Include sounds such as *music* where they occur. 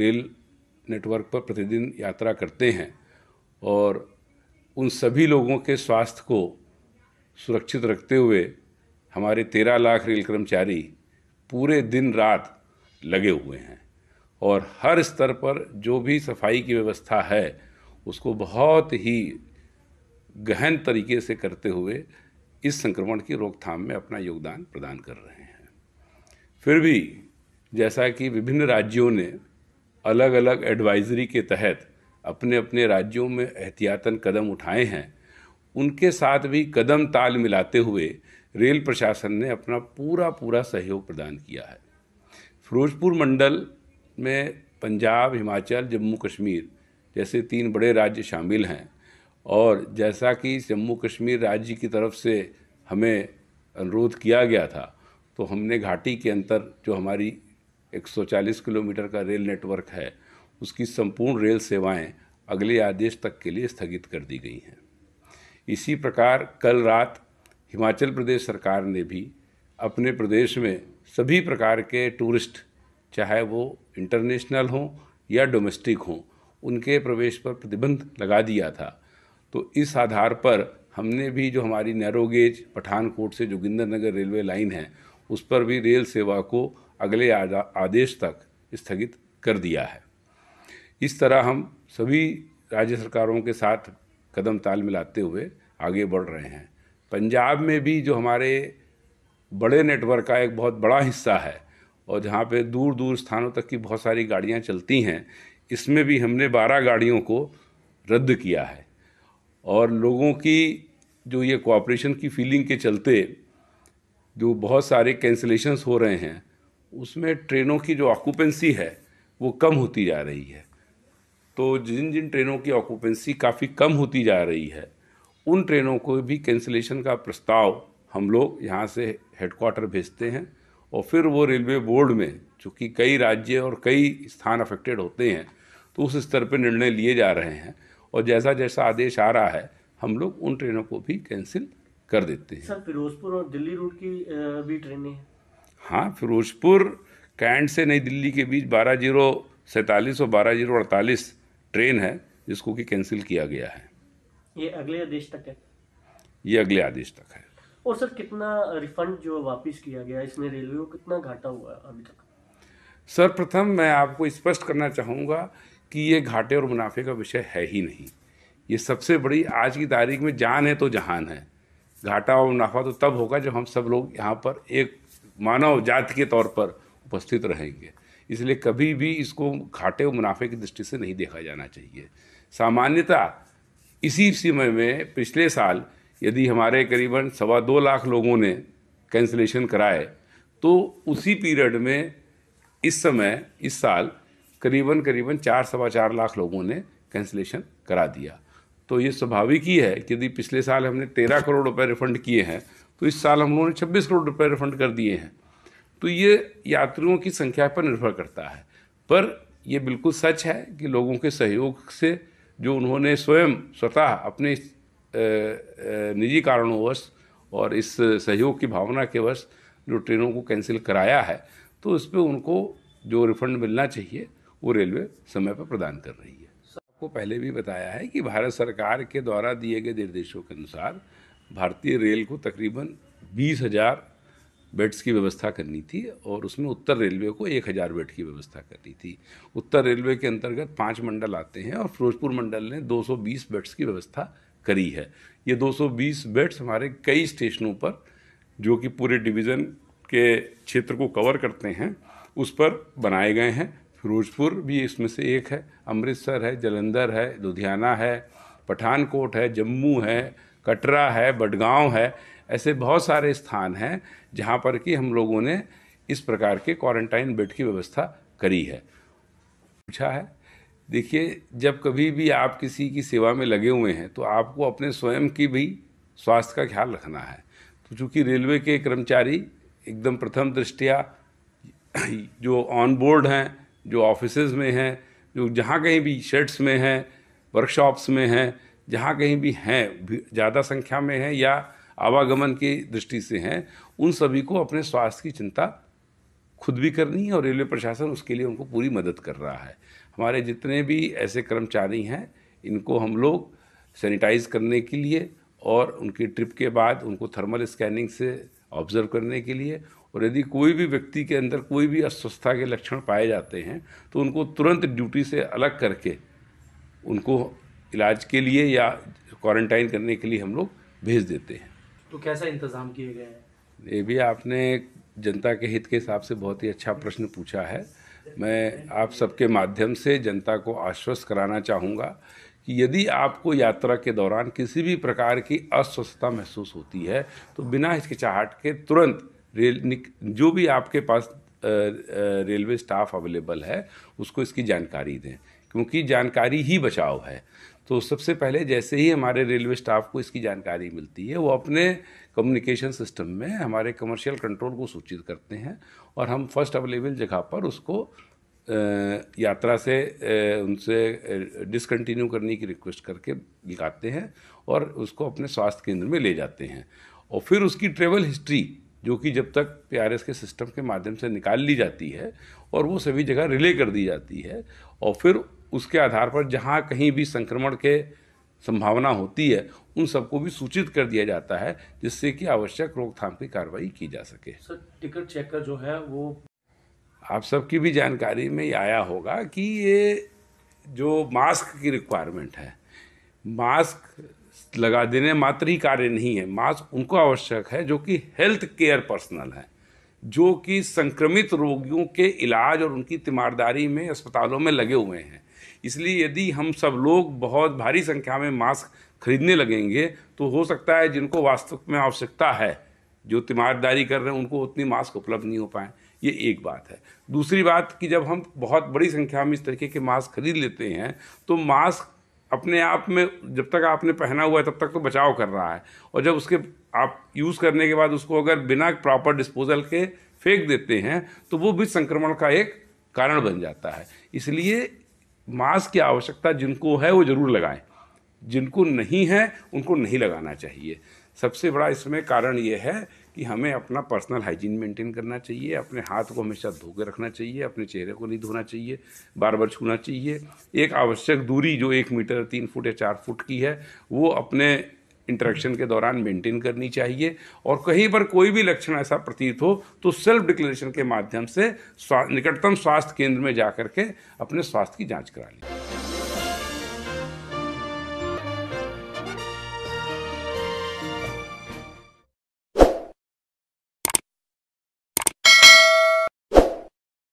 rail network पर प्रतिदिन यात्रा करते हैं और उन सभी लोगों के स्वास्थ्य को सुरक्षित रखते हुए हमारे तेरह लाख रेल कर्मचारी पूरे दिन रात लगे हुए हैं और हर स्तर पर जो भी सफाई की व्यवस्था है उसको बहुत ही गहन तरीके से करते हुए इस संक्रमण की रोकथाम में अपना योगदान प्रदान कर रहे हैं फिर भी जैसा कि विभिन्न राज्यों ने अलग अलग एडवाइजरी के तहत अपने अपने राज्यों में एहतियातन कदम उठाए हैं उनके साथ भी कदम ताल मिलाते हुए रेल प्रशासन ने अपना पूरा पूरा सहयोग प्रदान किया है फिरोजपुर मंडल में पंजाब हिमाचल जम्मू कश्मीर जैसे तीन बड़े राज्य शामिल हैं और जैसा कि जम्मू कश्मीर राज्य की तरफ से हमें अनुरोध किया गया था तो हमने घाटी के अंतर जो हमारी 140 किलोमीटर का रेल नेटवर्क है उसकी संपूर्ण रेल सेवाएं अगले आदेश तक के लिए स्थगित कर दी गई हैं इसी प्रकार कल रात हिमाचल प्रदेश सरकार ने भी अपने प्रदेश में सभी प्रकार के टूरिस्ट चाहे वो इंटरनेशनल हों या डोमेस्टिक हों उनके प्रवेश पर प्रतिबंध लगा दिया था तो इस आधार पर हमने भी जो हमारी नैरोगेज पठानकोट से जोगिंदर नगर रेलवे लाइन है उस पर भी रेल सेवा को अगले आदेश तक स्थगित कर दिया है इस तरह हम सभी राज्य सरकारों के साथ कदम ताल मिलाते हुए आगे बढ़ रहे हैं पंजाब में भी जो हमारे बड़े नेटवर्क का एक बहुत बड़ा हिस्सा है और जहाँ पे दूर दूर स्थानों तक की बहुत सारी गाड़ियाँ चलती हैं इसमें भी हमने बारह गाड़ियों को रद्द किया है और लोगों की जो ये कोऑपरेशन की फीलिंग के चलते जो बहुत सारे कैंसलेशंस हो रहे हैं उसमें ट्रेनों की जो ऑक्यूपेंसी है वो कम होती जा रही है तो जिन जिन ट्रेनों की ऑक्यूपेंसी काफ़ी कम होती जा रही है उन ट्रेनों को भी कैंसिलेशन का प्रस्ताव हम लोग यहाँ से हेडक्वार्टर भेजते हैं और फिर वो रेलवे बोर्ड में चूँकि कई राज्य और कई स्थान अफेक्टेड होते हैं तो उस स्तर पर निर्णय लिए जा रहे हैं और जैसा जैसा आदेश आ रहा है हम लोग उन ट्रेनों को भी कैंसिल कर देते हैं सर फिरोजपुर और दिल्ली रूट की भी ट्रेनें हैं हाँ फिरोजपुर कैंट से नई दिल्ली के बीच बारह जीरो सैंतालीस और बारह जीरो अड़तालीस ट्रेन है जिसको कि कैंसिल किया गया है ये अगले आदेश तक है ये अगले आदेश तक है और सर कितना रिफंड जो वापस किया गया इसमें रेलवे को कितना घाटा हुआ अभी तक सर्वप्रथम मैं आपको स्पष्ट करना चाहूँगा कि ये घाटे और मुनाफे का विषय है ही नहीं ये सबसे बड़ी आज की तारीख में जान है तो जहान है घाटा और मुनाफा तो तब होगा जब हम सब लोग यहाँ पर एक मानव जाति के तौर पर उपस्थित रहेंगे इसलिए कभी भी इसको घाटे और मुनाफे की दृष्टि से नहीं देखा जाना चाहिए सामान्यतः इसी समय में पिछले साल यदि हमारे करीबन सवा दो लाख लोगों ने कैंसलेशन कराए तो उसी पीरियड में इस समय इस साल करीबन करीबन चार सवा चार लाख लोगों ने कैंसलेशन करा दिया तो ये स्वाभाविक ही है कि यदि पिछले साल हमने तेरह करोड़ रुपए रिफंड किए हैं तो इस साल हम लोगों ने छब्बीस करोड़ रुपए रिफंड कर दिए हैं तो ये यात्रियों की संख्या पर निर्भर करता है पर ये बिल्कुल सच है कि लोगों के सहयोग से जो उन्होंने स्वयं स्वतः अपने निजी कारणोंवश और इस सहयोग की भावना के वश जो ट्रेनों को कैंसिल कराया है तो उस पर उनको जो रिफंड मिलना चाहिए वो रेलवे समय पर प्रदान कर रही है आपको पहले भी बताया है कि भारत सरकार के द्वारा दिए गए निर्देशों के अनुसार भारतीय रेल को तकरीबन बीस हज़ार बेड्स की व्यवस्था करनी थी और उसमें उत्तर रेलवे को एक हज़ार बेड की व्यवस्था करनी थी उत्तर रेलवे के अंतर्गत पाँच मंडल आते हैं और फिरोजपुर मंडल ने 220 बेड्स की व्यवस्था करी है ये 220 बेड्स हमारे कई स्टेशनों पर जो कि पूरे डिवीज़न के क्षेत्र को कवर करते हैं उस पर बनाए गए हैं फिरोजपुर भी इसमें से एक है अमृतसर है जलंधर है लुधियाना है पठानकोट है जम्मू है कटरा है बडगांव है ऐसे बहुत सारे स्थान हैं जहाँ पर कि हम लोगों ने इस प्रकार के क्वारंटाइन बेड की व्यवस्था करी है पूछा अच्छा है देखिए जब कभी भी आप किसी की सेवा में लगे हुए हैं तो आपको अपने स्वयं की भी स्वास्थ्य का ख्याल रखना है तो चूँकि रेलवे के कर्मचारी एकदम प्रथम दृष्टिया *clears throat* जो ऑन बोर्ड हैं जो ऑफिस में हैं जो जहाँ कहीं भी शेड्स में हैं वर्कशॉप्स में हैं जहाँ कहीं भी हैं ज़्यादा संख्या में हैं या आवागमन की दृष्टि से हैं उन सभी को अपने स्वास्थ्य की चिंता खुद भी करनी है और रेलवे प्रशासन उसके लिए उनको पूरी मदद कर रहा है हमारे जितने भी ऐसे कर्मचारी हैं इनको हम लोग सैनिटाइज करने के लिए और उनकी ट्रिप के बाद उनको थर्मल स्कैनिंग से ऑब्जर्व करने के लिए और यदि कोई भी व्यक्ति के अंदर कोई भी अस्वस्थता के लक्षण पाए जाते हैं तो उनको तुरंत ड्यूटी से अलग करके उनको इलाज के लिए या क्वारंटाइन करने के लिए हम लोग भेज देते हैं तो कैसा इंतज़ाम किए गए हैं ये भी आपने जनता के हित के हिसाब से बहुत ही अच्छा प्रश्न पूछा है मैं आप सबके माध्यम से जनता को आश्वस्त कराना चाहूँगा कि यदि आपको यात्रा के दौरान किसी भी प्रकार की अस्वस्थता महसूस होती है तो बिना हिचकिचाहट के तुरंत रेल जो भी आपके पास रेलवे स्टाफ अवेलेबल है उसको इसकी जानकारी दें क्योंकि जानकारी ही बचाव है तो सबसे पहले जैसे ही हमारे रेलवे स्टाफ को इसकी जानकारी मिलती है वो अपने कम्युनिकेशन सिस्टम में हमारे कमर्शियल कंट्रोल को सूचित करते हैं और हम फर्स्ट अवेलेबल जगह पर उसको यात्रा से उनसे डिसकंटिन्यू करने की रिक्वेस्ट करके निकालते हैं और उसको अपने स्वास्थ्य केंद्र में ले जाते हैं और फिर उसकी ट्रेवल हिस्ट्री जो कि जब तक पी के सिस्टम के माध्यम से निकाल ली जाती है और वो सभी जगह रिले कर दी जाती है और फिर उसके आधार पर जहाँ कहीं भी संक्रमण के संभावना होती है उन सबको भी सूचित कर दिया जाता है जिससे कि आवश्यक रोकथाम की कार्रवाई की जा सके सर टिकट चेकर जो है वो आप सबकी भी जानकारी में आया होगा कि ये जो मास्क की रिक्वायरमेंट है मास्क लगा देने मात्र ही कार्य नहीं है मास्क उनको आवश्यक है जो कि हेल्थ केयर पर्सनल है जो कि संक्रमित रोगियों के इलाज और उनकी तीमारदारी में अस्पतालों में लगे हुए हैं इसलिए यदि हम सब लोग बहुत भारी संख्या में मास्क खरीदने लगेंगे तो हो सकता है जिनको वास्तव में आवश्यकता है जो तीमारदारी कर रहे हैं उनको उतनी मास्क उपलब्ध नहीं हो पाए ये एक बात है दूसरी बात कि जब हम बहुत बड़ी संख्या में इस तरीके के मास्क खरीद लेते हैं तो मास्क अपने आप में जब तक आपने पहना हुआ है तब तक तो बचाव कर रहा है और जब उसके आप यूज़ करने के बाद उसको अगर बिना प्रॉपर डिस्पोजल के फेंक देते हैं तो वो भी संक्रमण का एक कारण बन जाता है इसलिए मास्क की आवश्यकता जिनको है वो ज़रूर लगाएं जिनको नहीं है उनको नहीं लगाना चाहिए सबसे बड़ा इसमें कारण ये है कि हमें अपना पर्सनल हाइजीन मेंटेन करना चाहिए अपने हाथ को हमेशा धो के रखना चाहिए अपने चेहरे को नहीं धोना चाहिए बार बार छूना चाहिए एक आवश्यक दूरी जो एक मीटर तीन फुट या चार फुट की है वो अपने इंटरेक्शन के दौरान मेंटेन करनी चाहिए और कहीं पर कोई भी लक्षण ऐसा प्रतीत हो तो सेल्फ डिक्लेरेशन के माध्यम से निकटतम स्वास्थ्य केंद्र में जा के अपने स्वास्थ्य की जाँच करा लीजिए